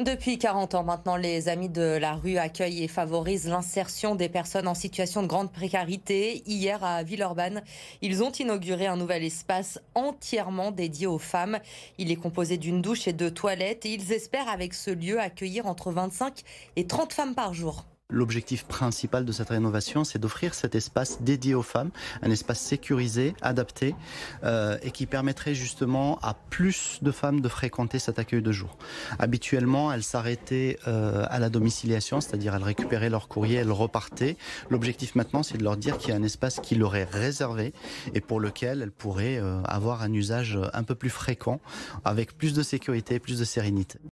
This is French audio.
Depuis 40 ans maintenant, les Amis de la rue accueillent et favorisent l'insertion des personnes en situation de grande précarité. Hier, à Villeurbanne, ils ont inauguré un nouvel espace entièrement dédié aux femmes. Il est composé d'une douche et de toilettes et ils espèrent avec ce lieu accueillir entre 25 et 30 femmes par jour. L'objectif principal de cette rénovation, c'est d'offrir cet espace dédié aux femmes, un espace sécurisé, adapté, euh, et qui permettrait justement à plus de femmes de fréquenter cet accueil de jour. Habituellement, elles s'arrêtaient euh, à la domiciliation, c'est-à-dire elles récupéraient leur courrier, elles repartaient. L'objectif maintenant, c'est de leur dire qu'il y a un espace qui leur est réservé et pour lequel elles pourraient euh, avoir un usage un peu plus fréquent, avec plus de sécurité, plus de sérénité.